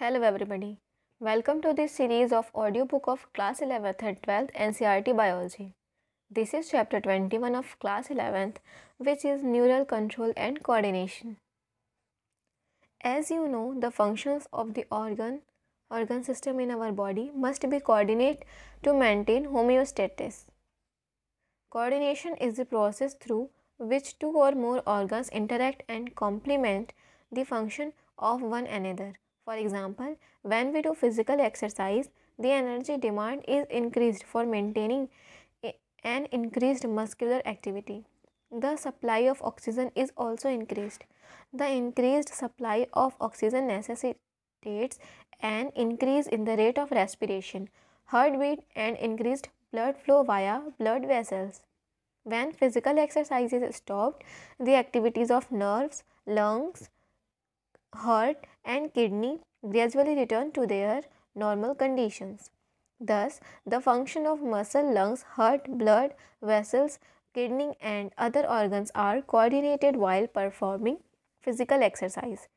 Hello everybody. Welcome to this series of audiobook of class 11th and 12th NCRT biology. This is chapter 21 of class 11th which is neural control and coordination. As you know, the functions of the organ organ system in our body must be coordinated to maintain homeostasis. Coordination is the process through which two or more organs interact and complement the function of one another for example, when we do physical exercise, the energy demand is increased for maintaining an increased muscular activity. The supply of oxygen is also increased. The increased supply of oxygen necessitates an increase in the rate of respiration, heartbeat, and increased blood flow via blood vessels. When physical exercise is stopped, the activities of nerves, lungs, heart and kidney gradually return to their normal conditions. Thus, the function of muscle, lungs, heart, blood vessels, kidney and other organs are coordinated while performing physical exercise.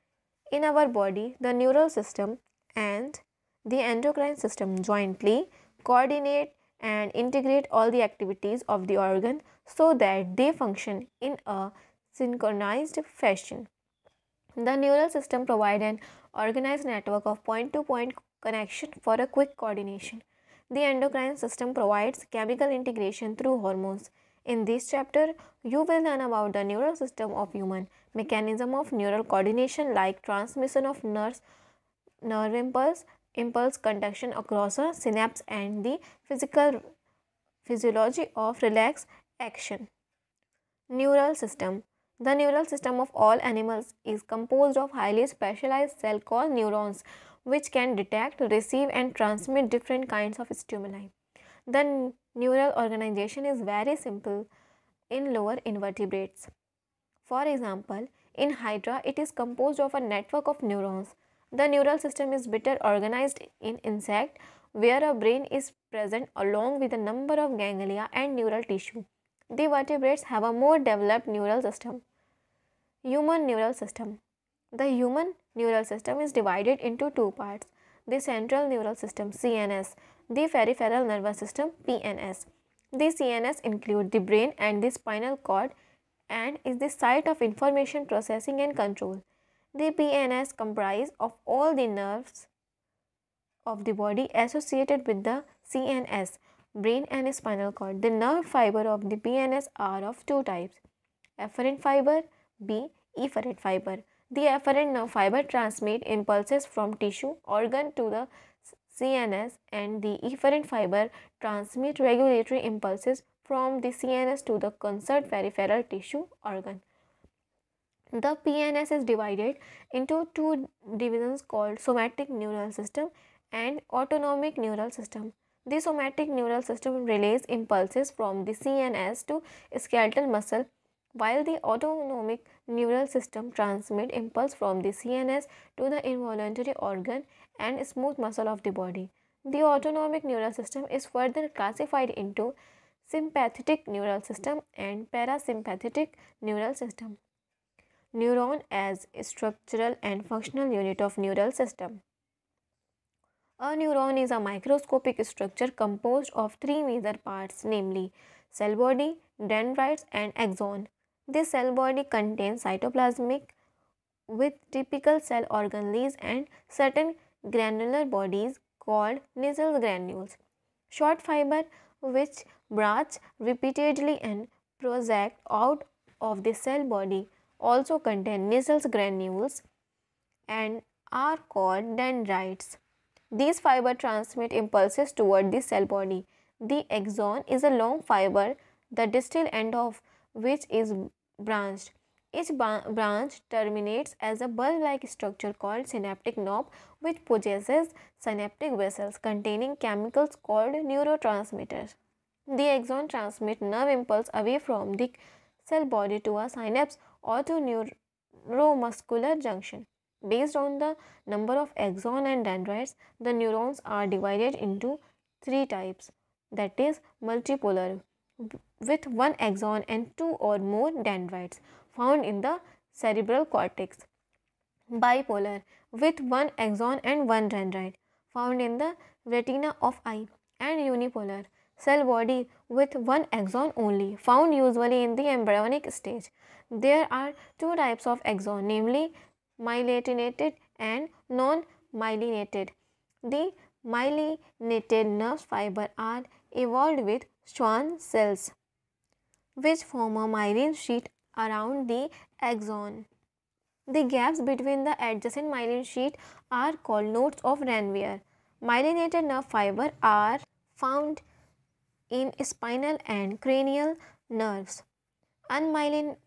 In our body, the neural system and the endocrine system jointly coordinate and integrate all the activities of the organ so that they function in a synchronized fashion. The neural system provides an organized network of point-to-point -point connection for a quick coordination. The endocrine system provides chemical integration through hormones. In this chapter, you will learn about the neural system of human, mechanism of neural coordination like transmission of nerves, nerve impulse, impulse conduction across a synapse and the physical physiology of relaxed action. Neural system the neural system of all animals is composed of highly specialized cell called neurons which can detect, receive and transmit different kinds of stimuli. The neural organization is very simple in lower invertebrates. For example, in hydra it is composed of a network of neurons. The neural system is better organized in insect where a brain is present along with a number of ganglia and neural tissue. The vertebrates have a more developed neural system. Human neural system. The human neural system is divided into two parts. The central neural system CNS, the peripheral nervous system PNS. The CNS include the brain and the spinal cord and is the site of information processing and control. The PNS comprise of all the nerves of the body associated with the CNS brain and spinal cord. The nerve fiber of the PNS are of two types, afferent fiber B. Efferent fiber. The afferent nerve fiber transmit impulses from tissue organ to the CNS and the efferent fiber transmit regulatory impulses from the CNS to the concerned peripheral tissue organ. The PNS is divided into two divisions called somatic neural system and autonomic neural system. The somatic neural system relays impulses from the CNS to skeletal muscle while the autonomic neural system transmits impulse from the CNS to the involuntary organ and smooth muscle of the body. The autonomic neural system is further classified into sympathetic neural system and parasympathetic neural system. Neuron as structural and functional unit of neural system. A neuron is a microscopic structure composed of three major parts namely cell body, dendrites and axon. This cell body contains cytoplasmic with typical cell organelles and certain granular bodies called nasal granules. Short fiber which branch repeatedly and project out of the cell body also contain nasal granules and are called dendrites. These fiber transmit impulses toward the cell body. The axon is a long fiber, the distal end of which is branched. Each branch terminates as a bulb-like structure called synaptic knob which possesses synaptic vessels containing chemicals called neurotransmitters. The axon transmits nerve impulse away from the cell body to a synapse or to neuromuscular junction. Based on the number of axon and dendrites, the neurons are divided into three types that is multipolar with one axon and two or more dendrites found in the cerebral cortex. Bipolar with one axon and one dendrite found in the retina of eye and unipolar cell body with one axon only found usually in the embryonic stage. There are two types of axon namely Myelinated and non-myelinated. The myelinated nerve fiber are evolved with Schwann cells, which form a myelin sheet around the axon. The gaps between the adjacent myelin sheet are called nodes of Ranvier. Myelinated nerve fiber are found in spinal and cranial nerves. Unmyelin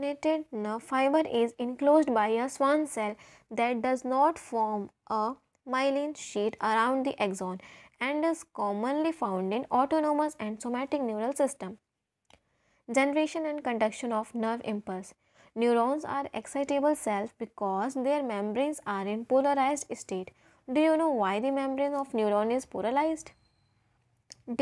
nerve fiber is enclosed by a Schwann cell that does not form a myelin sheath around the axon and is commonly found in autonomous and somatic neural system. Generation and conduction of nerve impulse. Neurons are excitable cells because their membranes are in polarized state. Do you know why the membrane of neuron is polarized?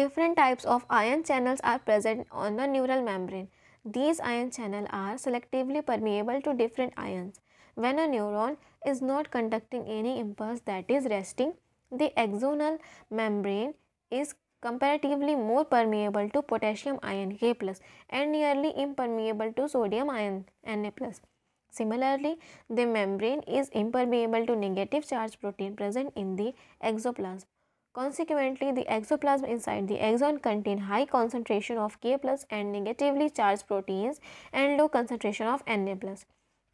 Different types of ion channels are present on the neural membrane. These ion channels are selectively permeable to different ions. When a neuron is not conducting any impulse that is resting, the axonal membrane is comparatively more permeable to potassium ion K plus and nearly impermeable to sodium ion Na plus. Similarly, the membrane is impermeable to negative charge protein present in the exoplasm. Consequently, the exoplasm inside the exon contain high concentration of K plus and negatively charged proteins and low concentration of Na plus.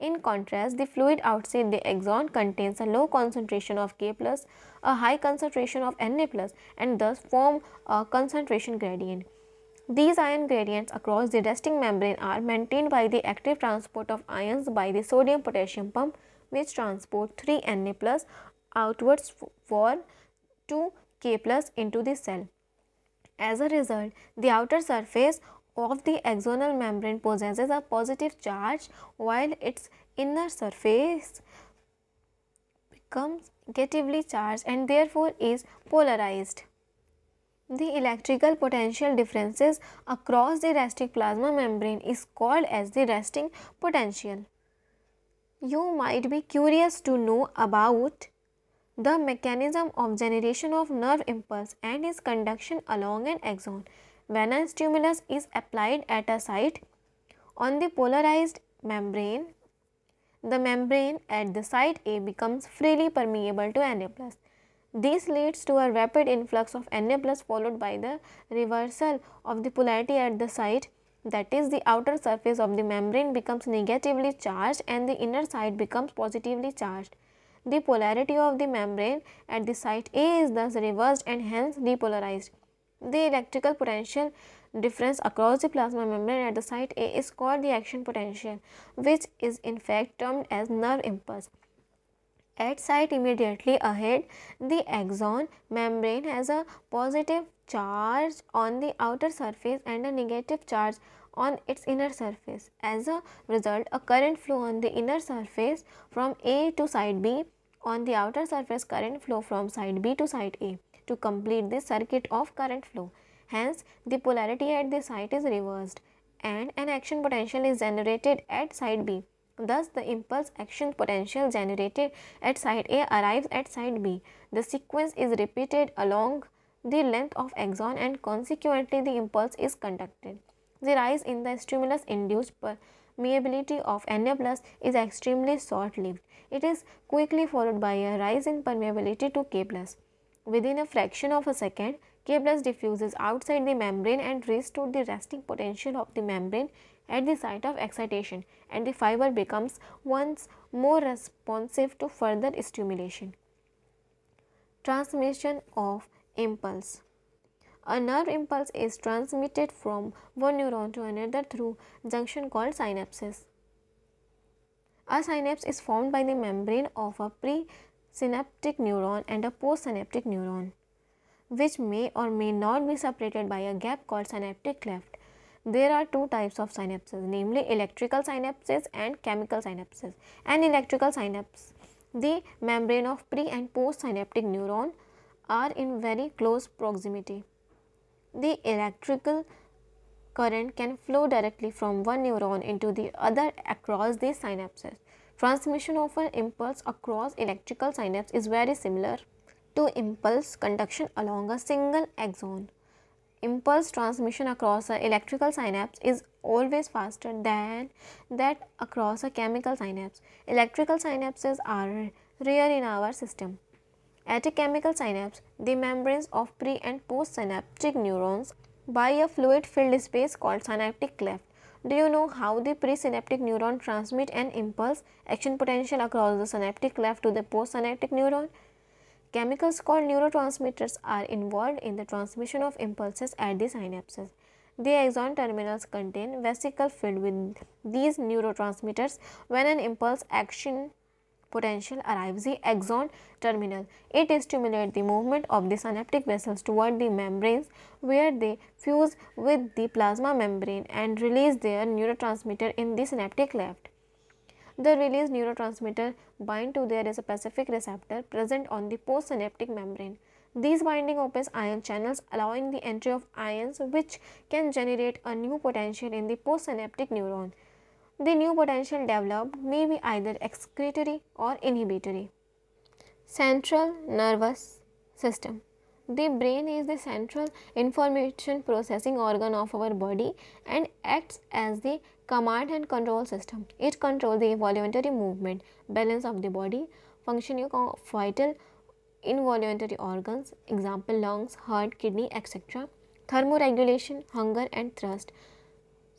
In contrast, the fluid outside the exon contains a low concentration of K plus, a high concentration of Na plus and thus form a concentration gradient. These ion gradients across the resting membrane are maintained by the active transport of ions by the sodium potassium pump which transport 3 Na plus outwards for 2 K plus into the cell. As a result, the outer surface of the axonal membrane possesses a positive charge while its inner surface becomes negatively charged and therefore is polarized. The electrical potential differences across the resting plasma membrane is called as the resting potential. You might be curious to know about the mechanism of generation of nerve impulse and its conduction along an axon. When a stimulus is applied at a site on the polarized membrane, the membrane at the site A becomes freely permeable to Na+. This leads to a rapid influx of Na followed by the reversal of the polarity at the site that is the outer surface of the membrane becomes negatively charged and the inner side becomes positively charged the polarity of the membrane at the site A is thus reversed and hence depolarized. The electrical potential difference across the plasma membrane at the site A is called the action potential, which is in fact termed as nerve impulse. At site immediately ahead, the axon membrane has a positive charge on the outer surface and a negative charge on its inner surface. As a result, a current flow on the inner surface from A to side B, on the outer surface current flow from side B to side A to complete the circuit of current flow. Hence, the polarity at the site is reversed and an action potential is generated at side B. Thus, the impulse action potential generated at side A arrives at side B. The sequence is repeated along the length of axon and consequently the impulse is conducted. The rise in the stimulus-induced permeability of Na+ is extremely short-lived. It is quickly followed by a rise in permeability to K+. Within a fraction of a second, K plus diffuses outside the membrane and restores the resting potential of the membrane at the site of excitation and the fiber becomes once more responsive to further stimulation. Transmission of impulse a nerve impulse is transmitted from one neuron to another through junction called synapses. A synapse is formed by the membrane of a presynaptic neuron and a postsynaptic neuron, which may or may not be separated by a gap called synaptic cleft. There are two types of synapses, namely electrical synapses and chemical synapses. An electrical synapse, the membrane of pre and postsynaptic neuron are in very close proximity the electrical current can flow directly from one neuron into the other across the synapses. Transmission of an impulse across electrical synapse is very similar to impulse conduction along a single axon. Impulse transmission across an electrical synapse is always faster than that across a chemical synapse. Electrical synapses are rare in our system. At a chemical synapse, the membranes of pre and postsynaptic neurons by a fluid filled space called synaptic cleft. Do you know how the presynaptic neuron transmit an impulse action potential across the synaptic cleft to the postsynaptic neuron? Chemicals called neurotransmitters are involved in the transmission of impulses at the synapses. The axon terminals contain vesicles filled with these neurotransmitters. When an impulse action potential arrives the axon terminal. It stimulates the movement of the synaptic vessels toward the membranes where they fuse with the plasma membrane and release their neurotransmitter in the synaptic cleft. The released neurotransmitter bind to their specific receptor present on the postsynaptic membrane. These binding opens ion channels allowing the entry of ions which can generate a new potential in the postsynaptic neuron the new potential developed may be either excretory or inhibitory. Central nervous system. The brain is the central information processing organ of our body and acts as the command and control system. It controls the voluntary movement, balance of the body, functioning of vital involuntary organs, example lungs, heart, kidney, etc. Thermoregulation, hunger and thirst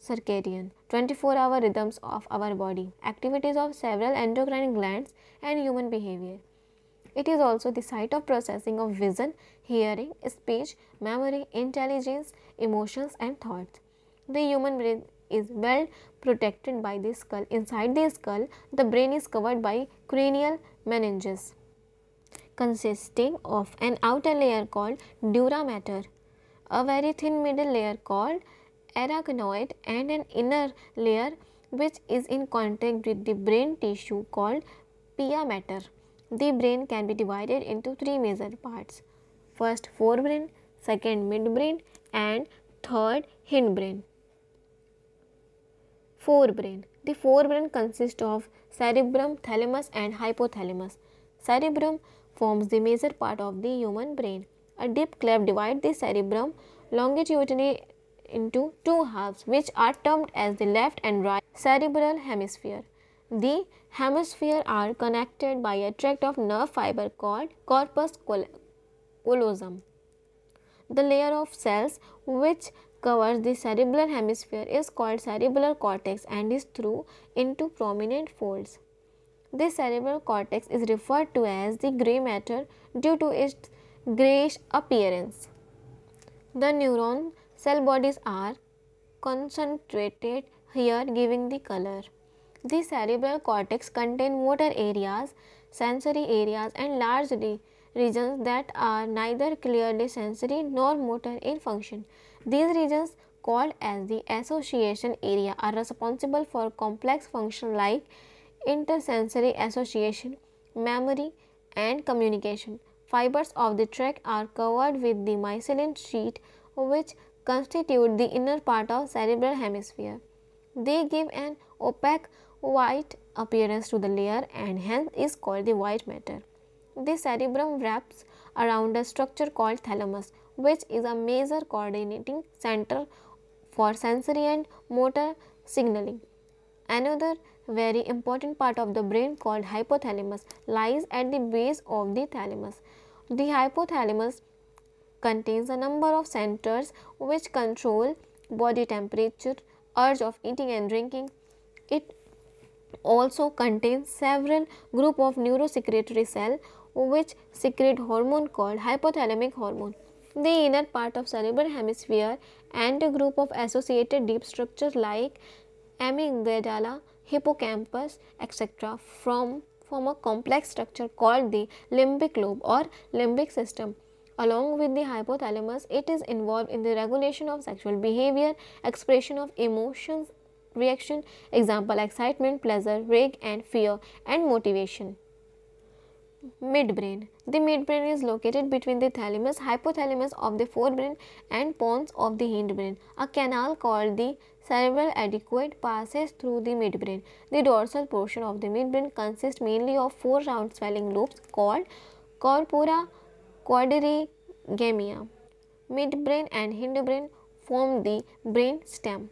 circadian 24 hour rhythms of our body, activities of several endocrine glands, and human behavior. It is also the site of processing of vision, hearing, speech, memory, intelligence, emotions, and thoughts. The human brain is well protected by the skull. Inside the skull, the brain is covered by cranial meninges consisting of an outer layer called dura mater, a very thin middle layer called arachnoid and an inner layer which is in contact with the brain tissue called pia mater. The brain can be divided into three major parts. First forebrain, second midbrain and third hindbrain. Forebrain. The forebrain consists of cerebrum, thalamus and hypothalamus. Cerebrum forms the major part of the human brain. A deep cleft divides the cerebrum longitudinally into two halves which are termed as the left and right cerebral hemisphere. The hemisphere are connected by a tract of nerve fiber called corpus callosum. The layer of cells which covers the cerebral hemisphere is called cerebral cortex and is through into prominent folds. The cerebral cortex is referred to as the gray matter due to its grayish appearance. The neuron cell bodies are concentrated here giving the color. The cerebral cortex contains motor areas, sensory areas and large re regions that are neither clearly sensory nor motor in function. These regions called as the association area are responsible for complex functions like intersensory association, memory and communication. Fibers of the tract are covered with the myelin sheet which constitute the inner part of cerebral hemisphere. They give an opaque white appearance to the layer and hence is called the white matter. The cerebrum wraps around a structure called thalamus which is a major coordinating center for sensory and motor signaling. Another very important part of the brain called hypothalamus lies at the base of the thalamus. The hypothalamus contains a number of centers which control body temperature, urge of eating and drinking. It also contains several group of neurosecretory cell which secrete hormone called hypothalamic hormone. The inner part of cerebral hemisphere and a group of associated deep structures like amygdala, hippocampus, etc. from form a complex structure called the limbic lobe or limbic system. Along with the hypothalamus, it is involved in the regulation of sexual behavior, expression of emotions, reaction, example excitement, pleasure, rage and fear and motivation. Midbrain. The midbrain is located between the thalamus, hypothalamus of the forebrain and pons of the hindbrain. A canal called the cerebral adequate passes through the midbrain. The dorsal portion of the midbrain consists mainly of four round swelling loops called corpora, quadrigamia. Midbrain and hindbrain form the brain stem.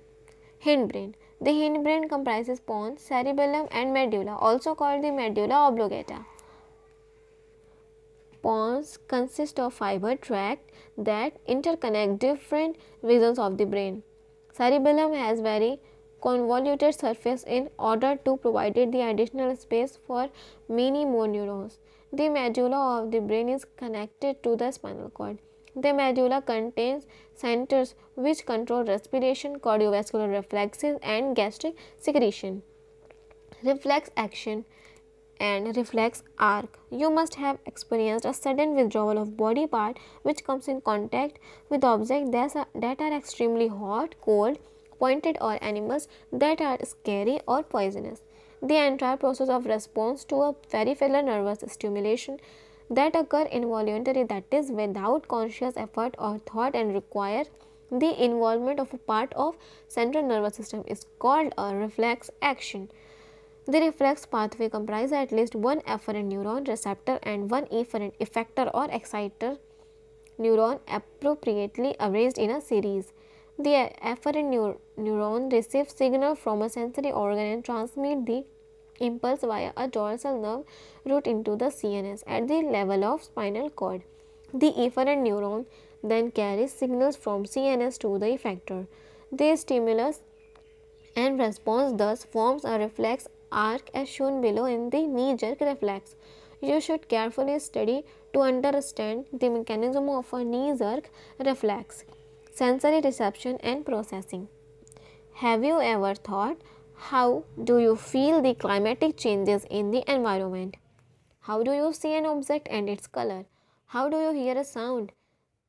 Hindbrain. The hindbrain comprises pons, cerebellum and medulla, also called the medulla oblongata. Pons consist of fiber tract that interconnect different regions of the brain. Cerebellum has very convoluted surface in order to provide the additional space for many more neurons. The medulla of the brain is connected to the spinal cord. The medulla contains centers which control respiration, cardiovascular reflexes, and gastric secretion. Reflex action and reflex arc. You must have experienced a sudden withdrawal of body part which comes in contact with objects that are extremely hot, cold, pointed or animals that are scary or poisonous the entire process of response to a peripheral nervous stimulation that occur involuntary that is without conscious effort or thought and require the involvement of a part of central nervous system is called a reflex action. The reflex pathway comprises at least one afferent neuron receptor and one efferent effector or exciter neuron appropriately arranged in a series. The afferent neur neuron receives signal from a sensory organ and transmit the impulse via a dorsal nerve route into the CNS at the level of spinal cord. The efferent neuron then carries signals from CNS to the effector. The stimulus and response thus forms a reflex arc as shown below in the knee-jerk reflex. You should carefully study to understand the mechanism of a knee-jerk reflex, sensory reception and processing. Have you ever thought how do you feel the climatic changes in the environment? How do you see an object and its color? How do you hear a sound?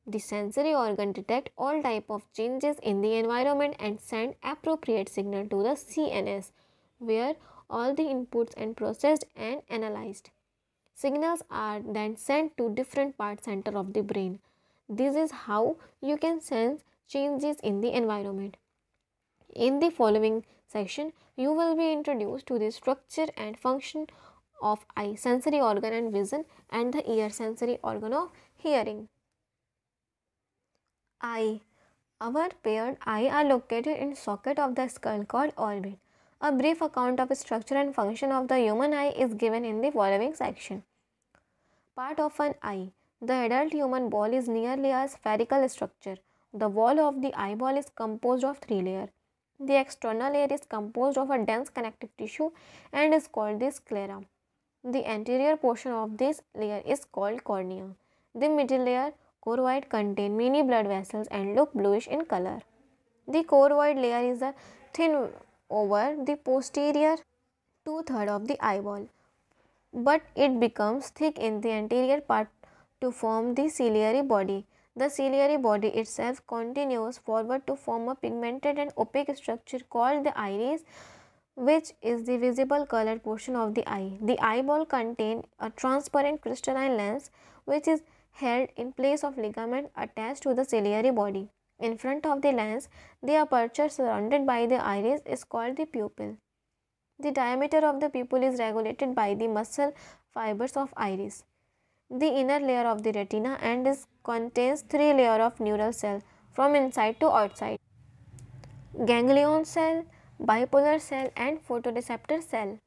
The sensory organ detect all type of changes in the environment and send appropriate signal to the CNS where all the inputs are processed and analyzed. Signals are then sent to different part center of the brain. This is how you can sense changes in the environment. In the following section, you will be introduced to the structure and function of eye sensory organ and vision and the ear sensory organ of hearing. Eye. Our paired eye are located in socket of the skull called orbit. A brief account of structure and function of the human eye is given in the following section. Part of an eye. The adult human ball is nearly a spherical structure. The wall of the eyeball is composed of three layers the external layer is composed of a dense connective tissue and is called the sclera. The anterior portion of this layer is called cornea. The middle layer, choroid, contain many blood vessels and look bluish in color. The choroid layer is a thin over the posterior two-third of the eyeball, but it becomes thick in the anterior part to form the ciliary body. The ciliary body itself continues forward to form a pigmented and opaque structure called the iris which is the visible colored portion of the eye. The eyeball contains a transparent crystalline lens which is held in place of ligament attached to the ciliary body. In front of the lens, the aperture surrounded by the iris is called the pupil. The diameter of the pupil is regulated by the muscle fibers of iris the inner layer of the retina and is contains three layer of neural cell from inside to outside. Ganglion cell, bipolar cell and photoreceptor cell.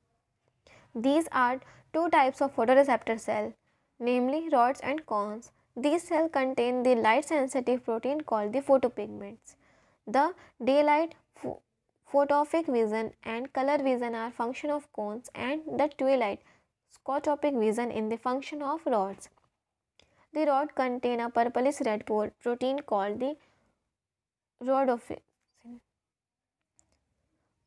These are two types of photoreceptor cell, namely rods and cones. These cells contain the light sensitive protein called the photopigments. The daylight photopic vision and color vision are function of cones and the twilight scotopic vision in the function of rods. The rod contain a purplish red protein called the rhodopsin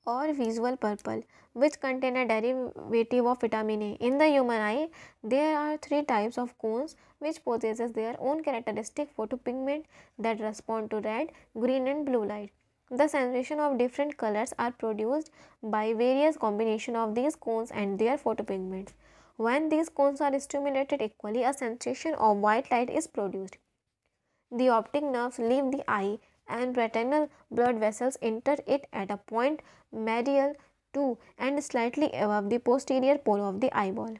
or visual purple which contain a derivative of vitamin A. In the human eye, there are three types of cones which possesses their own characteristic photopigment that respond to red, green and blue light. The sensation of different colors are produced by various combination of these cones and their photopigments. When these cones are stimulated equally, a sensation of white light is produced. The optic nerves leave the eye and retinal blood vessels enter it at a point medial to and slightly above the posterior pole of the eyeball.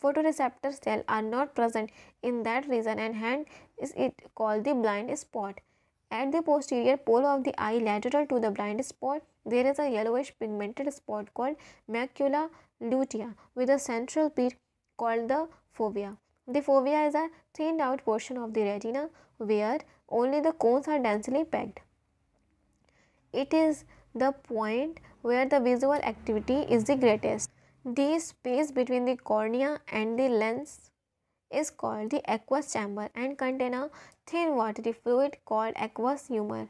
Photoreceptor cells are not present in that region and hence is it called the blind spot. At the posterior pole of the eye lateral to the blind spot, there is a yellowish pigmented spot called macula lutea with a central pit called the fovea. The fovea is a thinned out portion of the retina where only the cones are densely packed. It is the point where the visual activity is the greatest. The space between the cornea and the lens is called the aqueous chamber and contain a thin watery fluid called aqueous humor.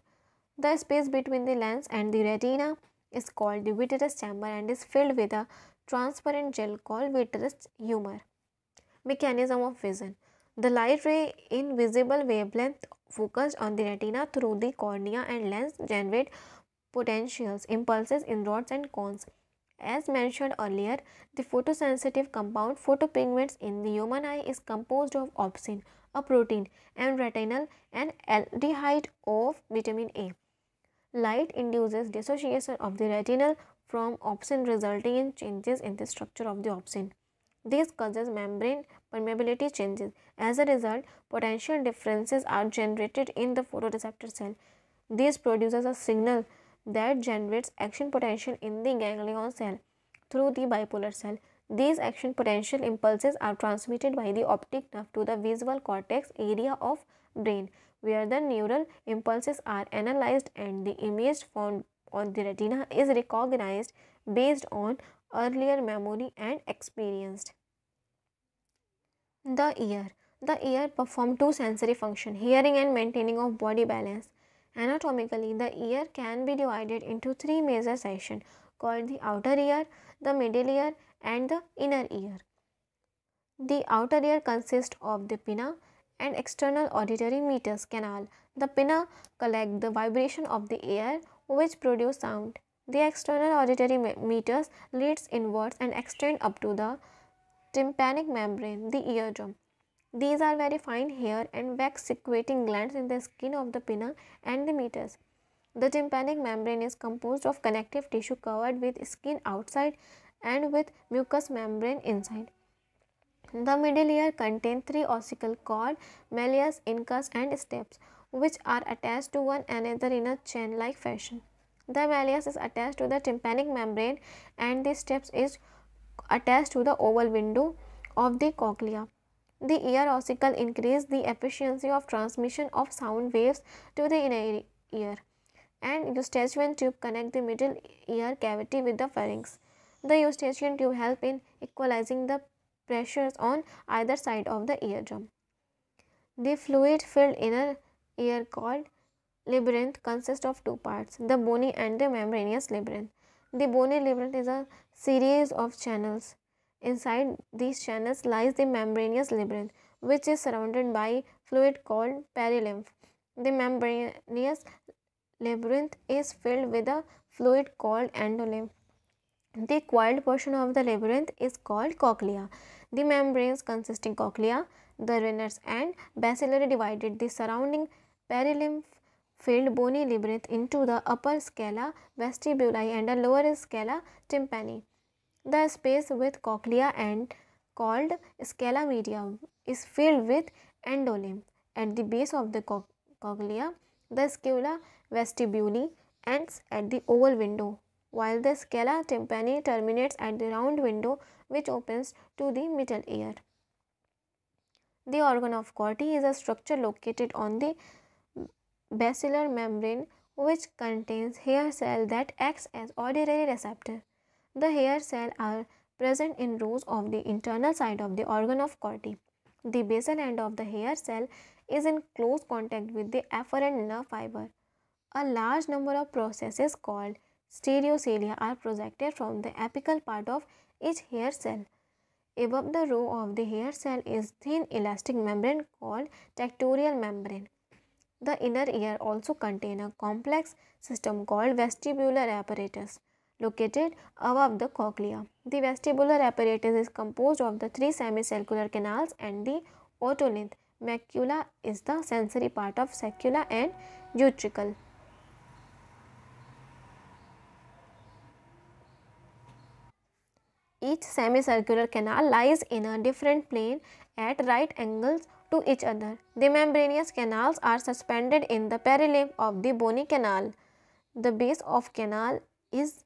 The space between the lens and the retina is called the vitreous chamber and is filled with a transparent gel called vitreous humor. Mechanism of vision The light ray in visible wavelength focused on the retina through the cornea and lens generate potentials, impulses in rods and cones. As mentioned earlier, the photosensitive compound photopigments in the human eye is composed of opsin, a protein, and retinal and aldehyde of vitamin A. Light induces dissociation of the retinal from opsin resulting in changes in the structure of the opsin. This causes membrane permeability changes. As a result, potential differences are generated in the photoreceptor cell. This produces a signal that generates action potential in the ganglion cell through the bipolar cell. These action potential impulses are transmitted by the optic nerve to the visual cortex area of brain where the neural impulses are analyzed and the image formed on the retina is recognized based on earlier memory and experienced. The ear. The ear perform two sensory function: hearing and maintaining of body balance. Anatomically, the ear can be divided into three major sections called the outer ear, the middle ear and the inner ear. The outer ear consists of the pinna and external auditory meatus canal. The pinna collect the vibration of the air which produce sound. The external auditory meters leads inwards and extend up to the tympanic membrane, the eardrum. These are very fine hair and wax secreting glands in the skin of the pinna and the meters. The tympanic membrane is composed of connective tissue covered with skin outside and with mucous membrane inside. The middle ear contains three ossicle called malleus, incus and stapes which are attached to one another in a chain-like fashion. The malleus is attached to the tympanic membrane and the steps is attached to the oval window of the cochlea. The ear ossicle increase the efficiency of transmission of sound waves to the inner ear and eustachian tube connect the middle ear cavity with the pharynx. The eustachian tube help in equalizing the pressures on either side of the eardrum. The fluid filled inner ear called labyrinth consists of two parts, the bony and the membranous labyrinth. The bony labyrinth is a series of channels. Inside these channels lies the membranous labyrinth, which is surrounded by fluid called perilymph. The membranous labyrinth is filled with a fluid called endolymph. The coiled portion of the labyrinth is called cochlea. The membranes consisting cochlea, the runners and basilar divided the surrounding Perilymph filled bony labyrinth into the upper scala vestibuli and the lower scala tympani. The space with cochlea and called scala media is filled with endolymph. At the base of the co cochlea, the scala vestibuli ends at the oval window, while the scala tympani terminates at the round window which opens to the middle ear. The organ of Corti is a structure located on the basilar membrane which contains hair cell that acts as auditory receptor. The hair cell are present in rows of the internal side of the organ of Corti. The basal end of the hair cell is in close contact with the afferent nerve fiber. A large number of processes called stereocilia are projected from the apical part of each hair cell. Above the row of the hair cell is thin elastic membrane called tectorial membrane. The inner ear also contains a complex system called vestibular apparatus located above the cochlea. The vestibular apparatus is composed of the three semicircular canals and the otolith. Macula is the sensory part of saccula and utricle. Each semicircular canal lies in a different plane at right angles to each other. The membranous canals are suspended in the perilymph of the bony canal. The base of canal is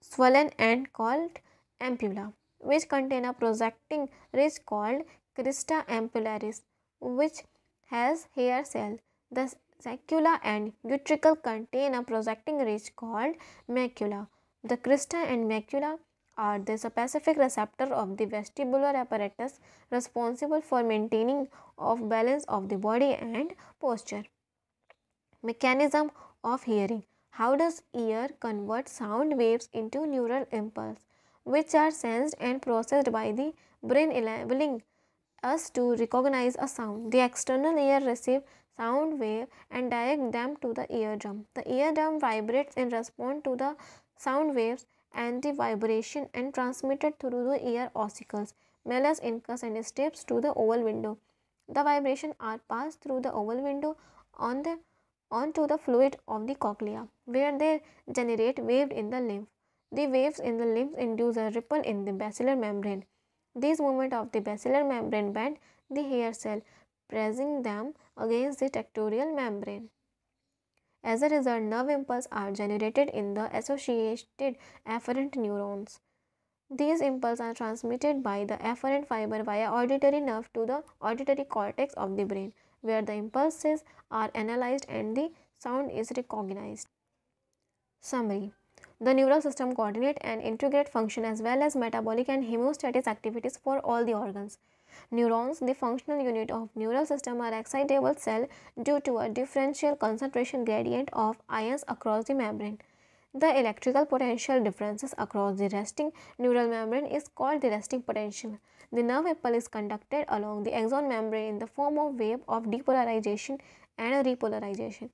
swollen and called ampulla, which contain a projecting ridge called crista ampullaris, which has hair cell. The saccula and utricle contain a projecting ridge called macula. The crista and macula are uh, the specific receptor of the vestibular apparatus responsible for maintaining of balance of the body and posture. Mechanism of hearing. How does ear convert sound waves into neural impulse which are sensed and processed by the brain enabling us to recognize a sound. The external ear receives sound wave and direct them to the eardrum. The eardrum vibrates in response to the sound waves and the vibration and transmitted through the ear ossicles, malleus incus and steps to the oval window. The vibration are passed through the oval window on the onto the fluid of the cochlea, where they generate waves in the lymph. The waves in the lymph induce a ripple in the basilar membrane. This movement of the basilar membrane bend the hair cell, pressing them against the tectorial membrane. As a result, nerve impulses are generated in the associated afferent neurons. These impulses are transmitted by the afferent fiber via auditory nerve to the auditory cortex of the brain, where the impulses are analyzed and the sound is recognized. Summary the neural system coordinate and integrate function as well as metabolic and hemostatic activities for all the organs. Neurons, the functional unit of neural system, are excitable cell due to a differential concentration gradient of ions across the membrane. The electrical potential differences across the resting neural membrane is called the resting potential. The nerve impulse is conducted along the axon membrane in the form of wave of depolarization and repolarization.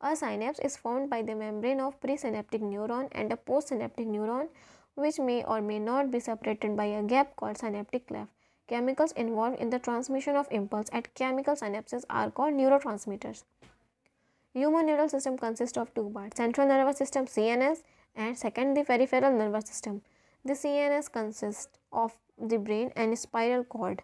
A synapse is formed by the membrane of presynaptic neuron and a postsynaptic neuron which may or may not be separated by a gap called synaptic cleft. Chemicals involved in the transmission of impulse at chemical synapses are called neurotransmitters. Human neural system consists of two parts, central nervous system CNS and second the peripheral nervous system. The CNS consists of the brain and spinal cord.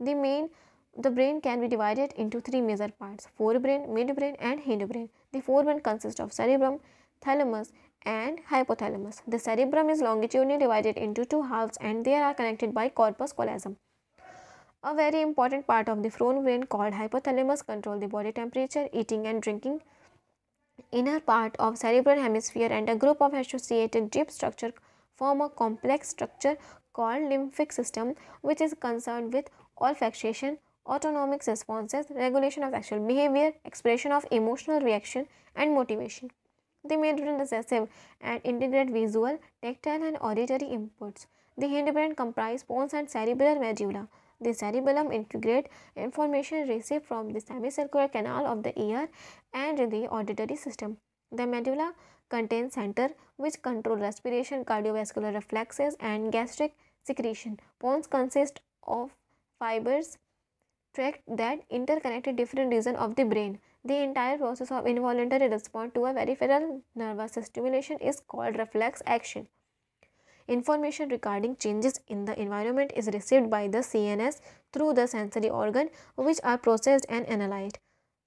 The main the brain can be divided into three major parts forebrain, midbrain, and hindbrain. The forebrain consists of cerebrum, thalamus, and hypothalamus. The cerebrum is longitudinally divided into two halves and they are connected by corpus callosum. A very important part of the frontal brain called hypothalamus control the body temperature, eating and drinking. Inner part of cerebral hemisphere and a group of associated deep structure form a complex structure called lymphic system which is concerned with olfaction, autonomic responses, regulation of sexual behavior, expression of emotional reaction and motivation. The made print accessible and integrate visual, tactile, and auditory inputs. The hindbrain comprises pons and cerebellar medulla. The cerebellum integrates information received from the semicircular canal of the ear and the auditory system. The medulla contains center which control respiration, cardiovascular reflexes, and gastric secretion. Pons consist of fibers tract that interconnect different regions of the brain. The entire process of involuntary response to a peripheral nervous stimulation is called reflex action. Information regarding changes in the environment is received by the CNS through the sensory organ which are processed and analyzed.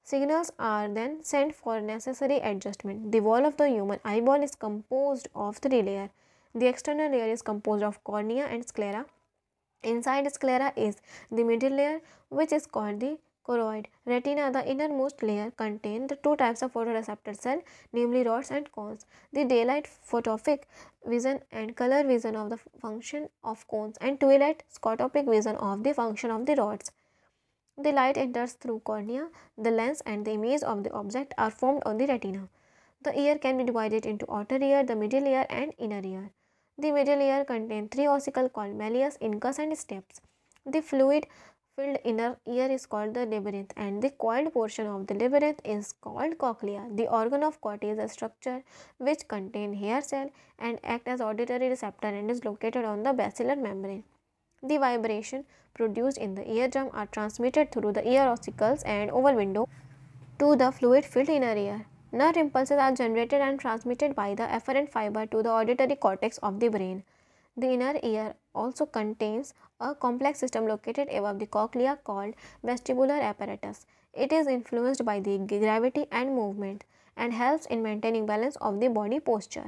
Signals are then sent for necessary adjustment. The wall of the human eyeball is composed of three layers. The external layer is composed of cornea and sclera. Inside sclera is the middle layer which is called the Choroid. Retina, the innermost layer, contain the two types of photoreceptor cell, namely rods and cones. The daylight photopic vision and color vision of the function of cones and twilight scotopic vision of the function of the rods. The light enters through cornea, the lens and the image of the object are formed on the retina. The ear can be divided into outer ear, the middle ear and inner ear. The middle ear contains three ossicles called malleus, incus and stapes. The fluid filled inner ear is called the labyrinth and the coiled portion of the labyrinth is called cochlea. The organ of Corti is a structure which contains hair cell and act as auditory receptor and is located on the basilar membrane. The vibration produced in the eardrum are transmitted through the ear ossicles and oval window to the fluid filled inner ear. Nerve impulses are generated and transmitted by the afferent fiber to the auditory cortex of the brain. The inner ear also contains a complex system located above the cochlea called vestibular apparatus. It is influenced by the gravity and movement and helps in maintaining balance of the body posture.